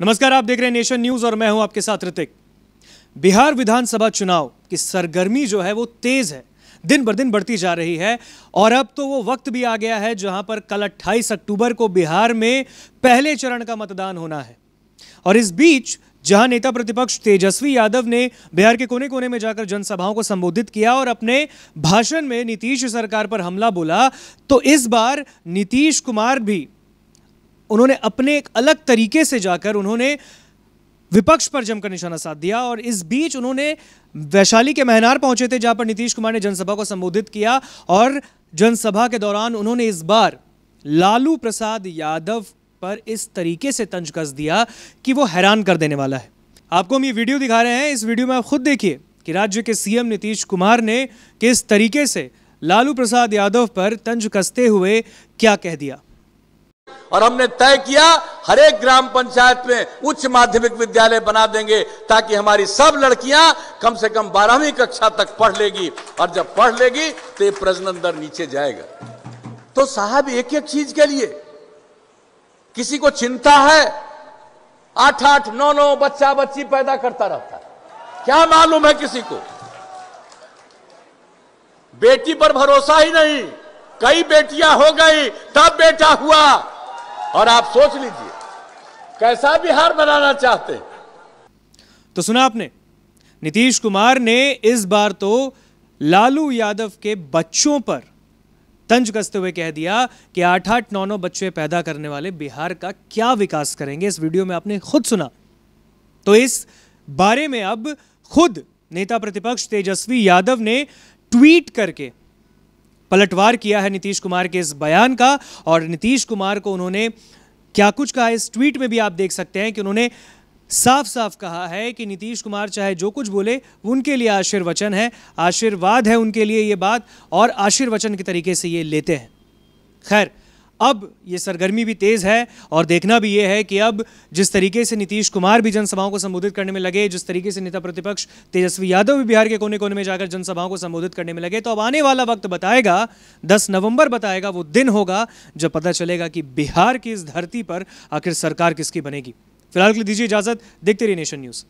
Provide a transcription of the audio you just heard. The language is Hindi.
नमस्कार आप देख रहे हैं नेशन न्यूज और मैं हूं आपके साथ ऋतिक बिहार विधानसभा चुनाव की सरगर्मी जो है वो तेज है दिन ब दिन बढ़ती जा रही है और अब तो वो वक्त भी आ गया है जहां पर कल 28 अक्टूबर को बिहार में पहले चरण का मतदान होना है और इस बीच जहां नेता प्रतिपक्ष तेजस्वी यादव ने बिहार के कोने कोने में जाकर जनसभाओं को संबोधित किया और अपने भाषण में नीतीश सरकार पर हमला बोला तो इस बार नीतीश कुमार भी उन्होंने अपने एक अलग तरीके से जाकर उन्होंने विपक्ष पर जमकर निशाना साध दिया और इस बीच उन्होंने वैशाली के महनार पहुंचे थे जहां पर नीतीश कुमार ने जनसभा को संबोधित किया और जनसभा के दौरान उन्होंने इस बार लालू प्रसाद यादव पर इस तरीके से तंज कस दिया कि वो हैरान कर देने वाला है आपको हम ये वीडियो दिखा रहे हैं इस वीडियो में आप खुद देखिए कि राज्य के सीएम नीतीश कुमार ने किस तरीके से लालू प्रसाद यादव पर तंज कसते हुए क्या कह दिया और हमने तय किया हर एक ग्राम पंचायत में उच्च माध्यमिक विद्यालय बना देंगे ताकि हमारी सब लड़कियां कम से कम बारहवीं कक्षा तक पढ़ लेगी और जब पढ़ लेगी तो ये प्रजनन दर नीचे जाएगा तो साहब एक एक चीज के लिए किसी को चिंता है आठ आठ नौ नौ बच्चा बच्ची पैदा करता रहता है क्या मालूम है किसी को बेटी पर भरोसा ही नहीं कई बेटियां हो गई तब बेटा हुआ और आप सोच लीजिए कैसा बिहार बनाना चाहते हैं तो सुना आपने नीतीश कुमार ने इस बार तो लालू यादव के बच्चों पर तंज कसते हुए कह दिया कि आठ आठ नौ नौ बच्चे पैदा करने वाले बिहार का क्या विकास करेंगे इस वीडियो में आपने खुद सुना तो इस बारे में अब खुद नेता प्रतिपक्ष तेजस्वी यादव ने ट्वीट करके पलटवार किया है नीतीश कुमार के इस बयान का और नीतीश कुमार को उन्होंने क्या कुछ कहा इस ट्वीट में भी आप देख सकते हैं कि उन्होंने साफ साफ कहा है कि नीतीश कुमार चाहे जो कुछ बोले उनके लिए आशीर्वचन है आशीर्वाद है उनके लिए ये बात और आशीर्वचन के तरीके से ये लेते हैं खैर अब ये सरगर्मी भी तेज़ है और देखना भी ये है कि अब जिस तरीके से नीतीश कुमार भी जनसभाओं को संबोधित करने में लगे जिस तरीके से नेता प्रतिपक्ष तेजस्वी यादव भी बिहार के कोने कोने में जाकर जनसभाओं को संबोधित करने में लगे तो अब आने वाला वक्त बताएगा दस नवंबर बताएगा वो दिन होगा जब पता चलेगा कि बिहार की इस धरती पर आखिर सरकार किसकी बनेगी फिलहाल के लिए दीजिए इजाज़त देखते रहिए नेशन न्यूज़